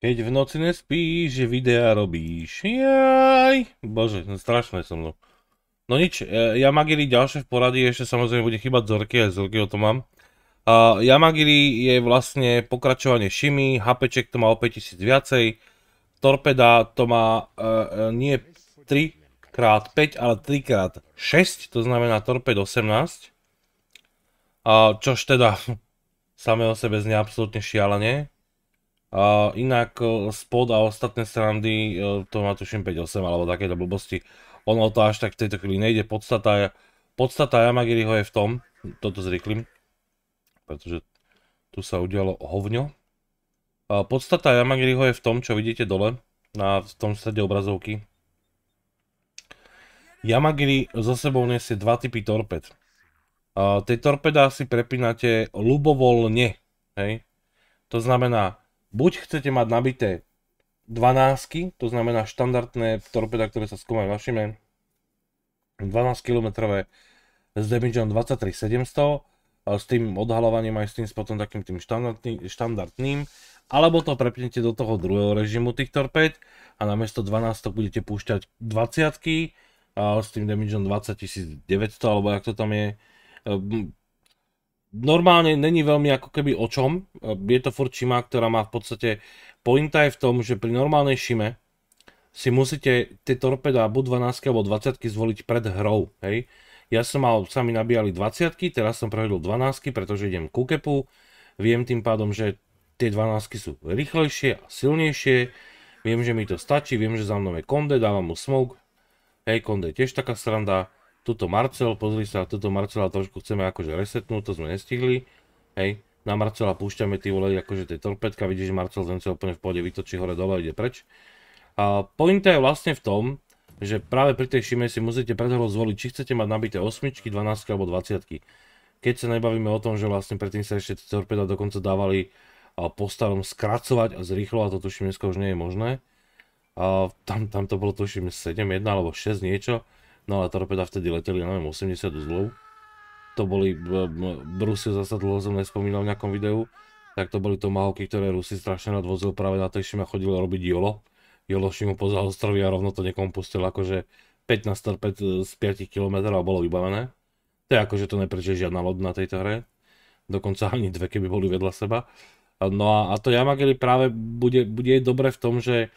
Keď v noci nespíš, že videá robíš. Jaj! Bože, no strašné som mnou. No nič, e, ja Magiri ďalšie v poradí, ešte samozrejme bude chýbať Zorky, aj Zorky o to mám. Uh, Yamagiri je vlastne pokračovanie Shimi, HPček to má o 5000 viacej, Torpeda to má uh, nie 3x5, ale 3x6, to znamená Torped 18. Uh, čož teda same o sebe znie absolútne šialenie, Uh, inak e, spod a ostatné srandy, e, to má tuším 5.8 alebo takéto blbosti, ono to až tak v tejto chvíli nejde. Podstata, podstata Yamagiriho je v tom, toto zriklim, pretože tu sa udialo hovňo. Uh, podstata Yamagiriho je v tom, čo vidíte dole, na, v tom strede obrazovky. Yamagiri zo sebou nesie dva typy torped. Uh, tej torpeda si prepínate ľubovoľne, hej. To znamená, buď chcete mať nabité 12, to znamená štandardné torpeda, ktoré sa skúmajú našime, 12 km s damageom 23700, s tým odhalovaním aj s tým potom takým tým štandardný, štandardným, alebo to prepnete do toho druhého režimu tých torped a namiesto 12 budete púšťať 20 s tým damageom 20900 alebo jak to tam je ehm, normálne není veľmi ako keby o čom. Je to furt šima, ktorá má v podstate... Pointa je v tom, že pri normálnej šime si musíte tie torpeda buď 12 alebo 20 zvoliť pred hrou, hej. Ja som mal, sa mi nabíjali 20 teraz som prehodil 12 pretože idem ku kepu. Viem tým pádom, že tie 12 sú rýchlejšie a silnejšie. Viem, že mi to stačí, viem, že za mnou je konde, dávam mu smoke. Hej, konde je tiež taká sranda tuto Marcel, pozri sa, tuto Marcela trošku chceme akože resetnúť, to sme nestihli, hej, na Marcela púšťame ty vole, akože tie torpedka, vidíš, že Marcel zem sa úplne v pohode vytočí hore dole, ide preč. A pointa je vlastne v tom, že práve pri tej šime si musíte pred hrou zvoliť, či chcete mať nabité 8, 12 alebo 20. Keď sa nebavíme o tom, že vlastne predtým sa ešte torpeda dokonca dávali postavom skracovať a zrýchlo, a to tuším dneska už nie je možné. A tam, tam to bolo tuším 7-1 alebo 6 niečo No ale torpeda vtedy leteli, ja neviem, 80 uzlov. To boli, Rusi zase dlho som nespomínal v nejakom videu, tak to boli to malky, ktoré Rusy strašne nadvozil práve na šime a chodili robiť jolo. Jolo šimu poza ostrovy a rovno to niekomu pustil akože 15 torped e, z 5 km a bolo vybavené. To je akože to neprežije žiadna loď na tejto hre. Dokonca ani dve, keby boli vedľa seba. No a, a to Yamageli práve bude, bude dobre v tom, že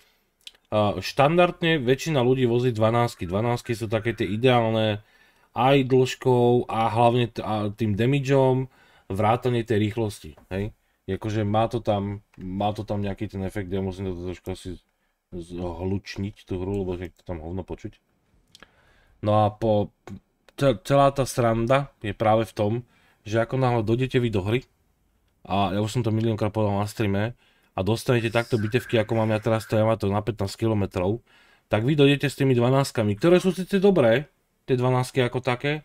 štandardne väčšina ľudí vozí 12. 12 sú také tie ideálne aj dĺžkou a hlavne t- a tým damageom vrátanie tej rýchlosti, hej? Jakože má to tam, má to tam nejaký ten efekt, ja musím to trošku asi zhlučniť tú hru, lebo je to tam hovno počuť. No a po, celá tá sranda je práve v tom, že ako náhle dojdete vy do hry, a ja už som to miliónkrát povedal na streame, a dostanete takto bitevky, ako mám ja teraz, to ja má to na 15 km, tak vy dojdete s tými 12 ktoré sú síce dobré, tie 12 ako také,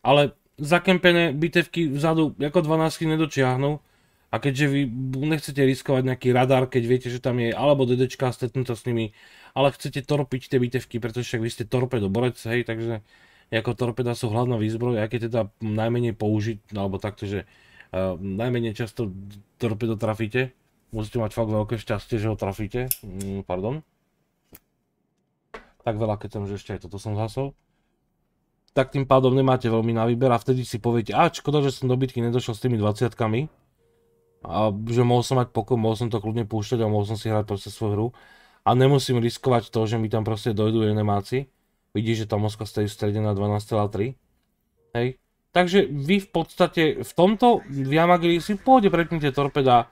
ale zakempené bitevky vzadu ako 12 nedočiahnu a keďže vy nechcete riskovať nejaký radar, keď viete, že tam je alebo DDčka stretnúť s nimi, ale chcete torpiť tie bitevky, pretože však vy ste borec, hej, takže ako torpeda sú hlavná výzbroj, aj keď teda najmenej použiť, alebo takto, že uh, najmenej často torpedo trafíte, Musíte mať fakt veľké šťastie, že ho trafíte. Mm, pardon. Tak veľa, keď som, že ešte aj toto som zhasol. Tak tým pádom nemáte veľmi na výber a vtedy si poviete, a škoda, že som do bitky nedošiel s tými 20 A že mohol som mať pokoj, mohol som to kľudne púšťať a mohol som si hrať proste svoju hru. A nemusím riskovať to, že mi tam proste dojdú animáci. Vidíš, že tá mozka stojí v strede na 12,3. Hej. Takže vy v podstate v tomto Yamagiri si v pôde prepnite torpeda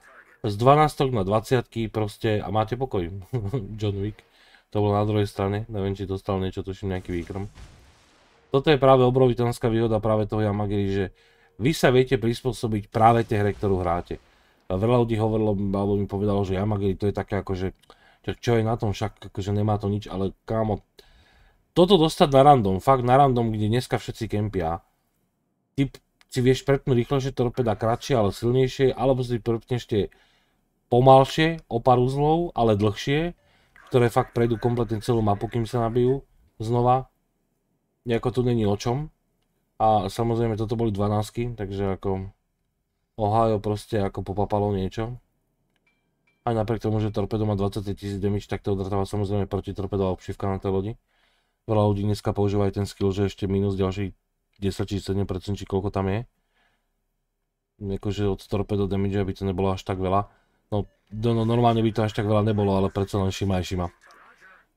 z 12 na 20 proste a máte pokoj. John Wick. To bolo na druhej strane. Neviem, či dostal niečo, tuším nejaký výkrom. Toto je práve obrovitánska výhoda práve toho Yamagiri, že vy sa viete prispôsobiť práve tej hre, ktorú hráte. veľa ľudí hovorilo, alebo mi povedalo, že Yamagiri to je také akože, čo je na tom, však akože nemá to nič, ale kámo, toto dostať na random, fakt na random, kde dneska všetci kempia, ty si vieš prepnúť rýchlejšie torpeda kratšie, ale silnejšie, alebo si prepneš tie pomalšie, o pár uzlov, ale dlhšie, ktoré fakt prejdú kompletne celú mapu, kým sa nabijú znova. Nejako tu není o čom. A samozrejme toto boli 12, takže ako Ohio proste ako popapalo niečo. Aj napriek tomu, že torpedo má 23 tisíc damage, tak to odrtáva samozrejme proti torpedo a obšivka na tej lodi. Veľa ľudí dneska používa aj ten skill, že ešte minus ďalších 10 či 7% či koľko tam je. Akože od torpedo damage, aby to nebolo až tak veľa. No, no normálne by to až tak veľa nebolo, ale predsa len šima je šima.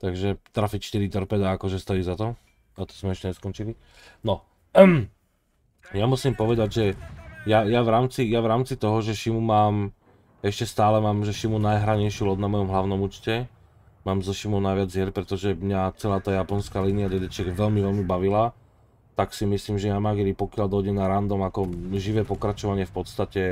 Takže trafiť 4 torpeda akože stojí za to. A to sme ešte neskončili. No, ja musím povedať, že ja, ja, v rámci, ja v rámci toho, že šimu mám, ešte stále mám, že šimu najhranejšiu loď na mojom hlavnom účte mám so Šimou najviac hier, pretože mňa celá tá japonská línia dedeček veľmi, veľmi bavila. Tak si myslím, že Yamagiri pokiaľ dojde na random ako živé pokračovanie v podstate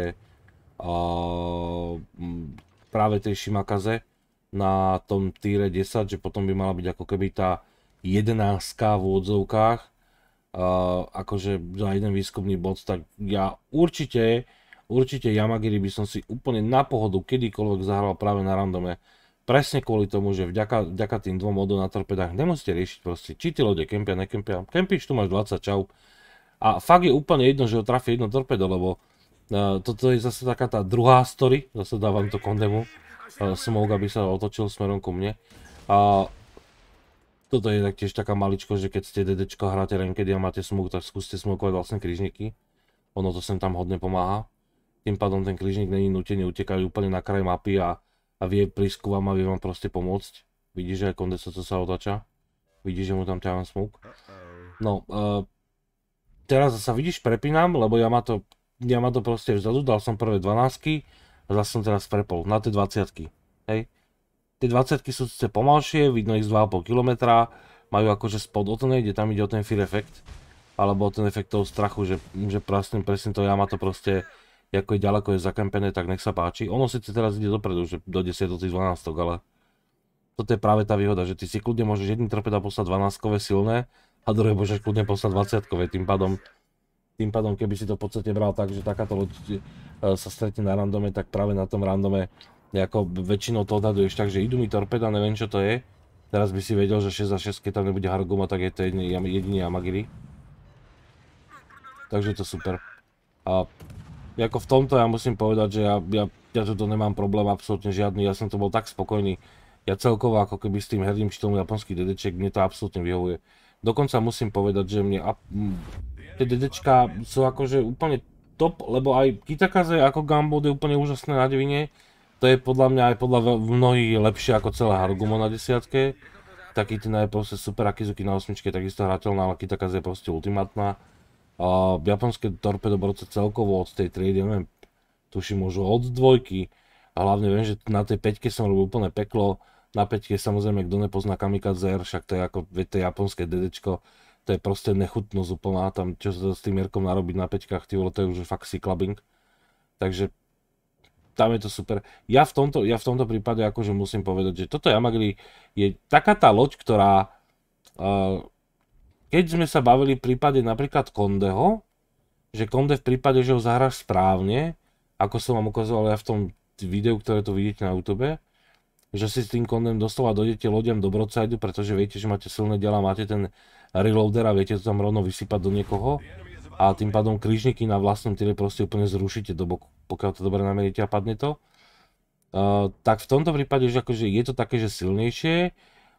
Mm, práve tej Shimakaze na tom týre 10, že potom by mala byť ako keby tá 11 v odzovkách, akože za jeden výskupný bod, tak ja určite, určite Yamagiri by som si úplne na pohodu kedykoľvek zahral práve na randome. Presne kvôli tomu, že vďaka, vďaka tým dvom modom na torpedách nemusíte riešiť proste, či ty lode kempia, nekempia. kempič tu máš 20, čau. A fakt je úplne jedno, že ho trafí jedno torpedo, lebo toto je zase taká tá druhá story, zase dávam to kondemu. Smoke, aby sa otočil smerom ku mne. A toto je taktiež taká maličko, že keď ste DDčko hráte renkedy a máte smoke, tak skúste smokovať vlastne križníky. Ono to sem tam hodne pomáha. Tým pádom ten križník není nutený utekajú úplne na kraj mapy a, a vie prísť ku vám a vie vám proste pomôcť. Vidíš, že aj kondesa to sa otáča. Vidíš, že mu tam ťahám smoke. No, uh, teraz sa vidíš, prepínam, lebo ja ma to ja ma to proste vzadu, dal som prvé 12 a zase som teraz prepol na tie 20 hej. Tie 20 sú síce pomalšie, vidno ich z 2,5 km, majú akože spod o kde tam ide o ten fear effect, alebo o ten efekt toho strachu, že, že presne, presne to ja ma to proste, ako je ďaleko je zakampené, tak nech sa páči. Ono síce teraz ide dopredu, že do 10 do tých 12 ale toto je práve tá výhoda, že ty si kľudne môžeš jedný trpeda poslať 12 silné a druhé môžeš kľudne poslať 20 tým pádom tým pádom, keby si to v podstate bral tak, že takáto loď e, sa stretne na randome, tak práve na tom randome nejako väčšinou to odhaduješ tak, že idú mi torpeda, neviem čo to je. Teraz by si vedel, že 6 za 6, keď tam nebude Harguma, tak je to jediný, jediný Amagiri. Takže to super. A ako v tomto ja musím povedať, že ja, ja, ja toto nemám problém absolútne žiadny, ja som to bol tak spokojný. Ja celkovo ako keby s tým herným štýlom japonský dedeček, mne to absolútne vyhovuje. Dokonca musím povedať, že mne tie DDčka sú akože úplne top, lebo aj Kitakaze ako Gumball je úplne úžasné na devine. To je podľa mňa aj podľa mnohých lepšie ako celé Harugumo na desiatke. Taký ten je proste super, a Kizuki na osmičke takisto hrateľná, ale Kitakaze je proste ultimátna. Uh, japonské torpedoborce celkovo od tej triedy, neviem, tuším môžu od dvojky. A hlavne viem, že na tej peťke som robil úplne peklo. Na peťke samozrejme, kto nepozná Kamikaze R, však to je ako, viete, japonské dedečko to je proste nechutnosť úplná, tam čo sa s tým Jerkom narobiť na peťkách, ty vole, to je už fakt clubbing. Takže tam je to super. Ja v tomto, ja v tomto prípade akože musím povedať, že toto Yamagiri je taká tá loď, ktorá uh, keď sme sa bavili v prípade napríklad Kondeho, že Konde v prípade, že ho zahráš správne, ako som vám ukazoval ja v tom videu, ktoré tu vidíte na YouTube, že si s tým Kondem doslova dojdete loďam do Brocajdu, pretože viete, že máte silné dela, máte ten reloadera, viete to tam rovno vysypať do niekoho a tým pádom krížniky na vlastnom tyle proste úplne zrušíte do boku, pokiaľ to dobre nameríte a padne to. Uh, tak v tomto prípade už akože je to také, že silnejšie,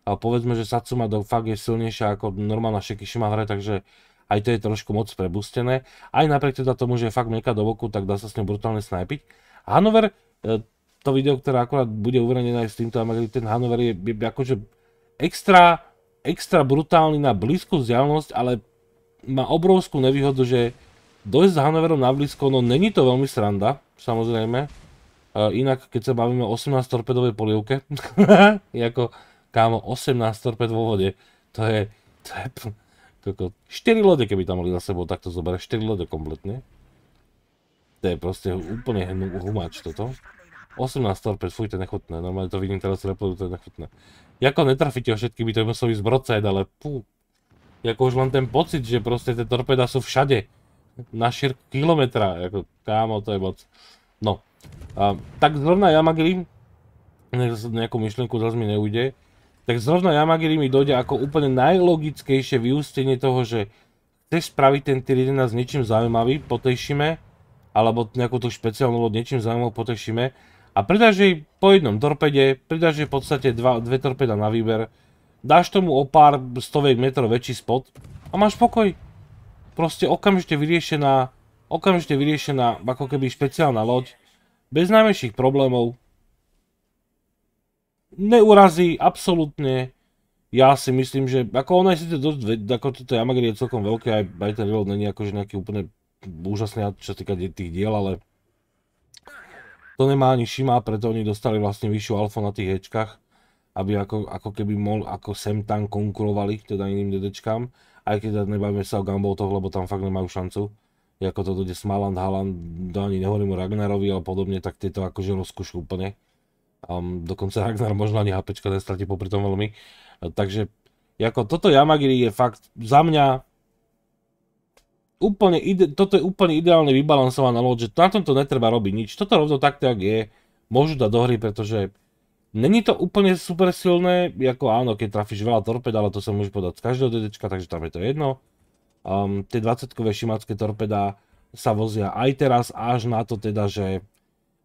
a povedzme, že Satsuma do fakt je silnejšia ako normálna Shekishima hra, takže aj to je trošku moc prebustené. Aj napriek teda tomu, že je fakt meka do boku, tak dá sa s ňou brutálne snajpiť. Hanover, uh, to video, ktoré akurát bude uverejnené aj s týmto ten Hanover je, je akože extra extra brutálny na blízku vzdialenosť, ale má obrovskú nevýhodu, že dojsť s Hanoverom na blízko, no není to veľmi sranda, samozrejme. E, inak, keď sa bavíme o 18 torpedovej polievke, ako kámo 18 torped vo vode, to je, to je, koko, 4 lode, keby tam mali za sebou, takto zoberať, 4 lode kompletne. To je proste úplne humáč toto. 18 torped, fuj, to je nechutné. Normálne to vidím teraz replodu, to je nechutné. Jako netrafíte ho všetky, by to muselo ísť broced, ale pú. Jako už len ten pocit, že proste tie torpeda sú všade. Na šírku kilometra, ako kámo, to je moc. No. A, tak zrovna Yamagiri, nejakú myšlenku zase mi neujde, tak zrovna Yamagiri mi dojde ako úplne najlogickejšie vyústenie toho, že chceš spraviť ten tier 11 niečím zaujímavým potejšime, alebo nejakú tú špeciálnu loď niečím zaujímavým, po a pridáš jej po jednom torpede, pridáš jej v podstate dva, dve torpeda na výber, dáš tomu o pár stoviek metrov väčší spot a máš pokoj. Proste okamžite vyriešená, okamžite vyriešená ako keby špeciálna loď, bez najmenších problémov. Neurazí, absolútne. Ja si myslím, že ako ona je síce dosť, ako toto Yamagiri je celkom veľké, aj, aj ten reload není akože nejaký úplne úžasný, čo sa týka tých diel, ale to nemá ani Šima, preto oni dostali vlastne vyššiu alfa na tých Ečkách, aby ako, ako keby mol, ako sem tam konkurovali, teda iným dedečkám, aj keď teda nebavíme sa o Gamboltoch, lebo tam fakt nemajú šancu. I ako to dojde Smaland, Haaland, no ani nehovorím o Ragnarovi, ale podobne, tak tieto akože rozkúšu úplne. Um, dokonca Ragnar možno ani HPčka nestratí popri tom veľmi. Takže ako toto Yamagiri je fakt za mňa úplne ide, toto je úplne ideálne vybalansovaná loď, že na tomto netreba robiť nič. Toto rovno tak, tak je, môžu dať do hry, pretože není to úplne super silné, ako áno, keď trafíš veľa torpeda, ale to sa môže podať z každého dedečka, takže tam je to jedno. Um, tie 20-kové šimacké torpedá sa vozia aj teraz, až na to teda, že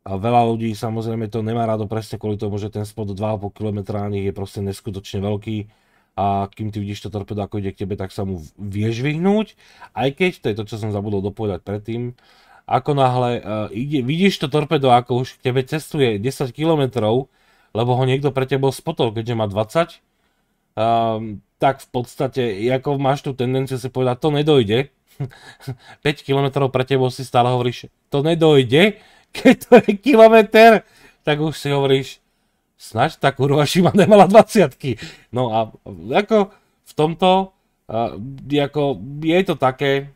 veľa ľudí samozrejme to nemá rado presne kvôli tomu, že ten spod 2,5 km je proste neskutočne veľký a kým ty vidíš to torpedo, ako ide k tebe, tak sa mu vieš vyhnúť, aj keď, to je to, čo som zabudol dopovedať predtým, ako náhle uh, ide, vidíš to torpedo, ako už k tebe cestuje 10 km, lebo ho niekto pre tebou spotol, keďže má 20, um, ehm, tak v podstate, ako máš tú tendenciu si povedať, to nedojde, 5 km pre tebou si stále hovoríš, to nedojde, keď to je kilometr, tak už si hovoríš, snaž tá kurva Šima nemala 20 No a ako v tomto, ako je to také,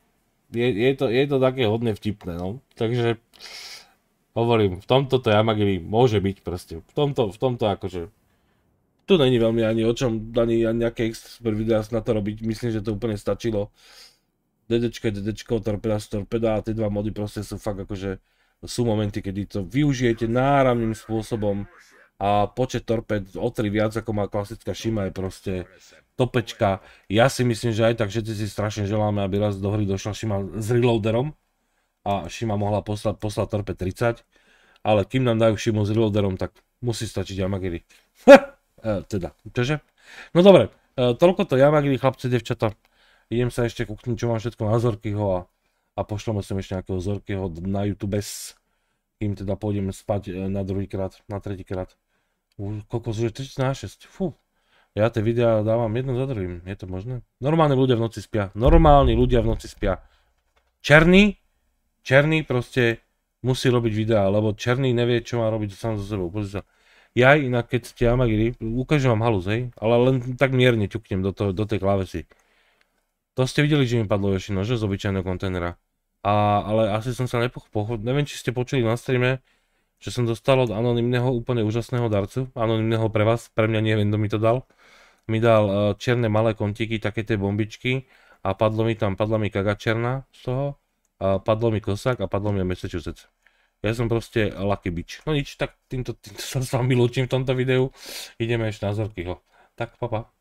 je, je, to, je to také hodne vtipné, no. Takže hovorím, v tomto to Yamagiri môže byť proste, v tomto, v tomto akože tu není veľmi ani o čom, ani, ani nejaké expert videa na to robiť, myslím, že to úplne stačilo. Dedečko je DDčko, torpeda z torpeda a tie dva mody proste sú fakt akože, sú momenty, kedy to využijete náramným spôsobom a počet torped o 3 viac ako má klasická šima je proste topečka. Ja si myslím, že aj tak všetci si strašne želáme, aby raz do hry došla šima s reloaderom a šima mohla poslať, poslať torped 30, ale kým nám dajú Shimu s reloaderom, tak musí stačiť Yamagiri. E, teda, čože? No dobre, e, toľko to Yamagiri, chlapci, devčata. Idem sa ešte kúknúť, čo mám všetko na Zorkyho a, a pošleme sem ešte nejakého Zorkyho na YouTube, kým teda pôjdeme spať e, na druhýkrát, na tretíkrát. Už koľko je 30 na 6. Fú. Ja tie videá dávam jedno za druhým. Je to možné? Normálni ľudia v noci spia. Normálni ľudia v noci spia. Černý, černý proste musí robiť videá, lebo černý nevie, čo má robiť sám so sebou. Pozri sa. Ja inak, keď ste Amagiri, ukážem vám halus, hej, ale len tak mierne ťuknem do, do tej klávesy. To ste videli, že mi padlo jošino, že z obyčajného kontajnera. A, ale asi som sa nepochopil, neviem, či ste počuli na streame, že som dostal od anonimného úplne úžasného darcu, anonimného pre vás, pre mňa viem, kto mi to dal. Mi dal e, čierne malé kontiky, také tie bombičky a padlo mi tam, padla mi kaga černá z toho, a padlo mi kosák a padlo mi Massachusetts. Ja som proste lucky bitch. No nič, tak týmto, týmto sa s vami lúčim v tomto videu. Ideme ešte na Zorkyho. Tak, papa. Pa.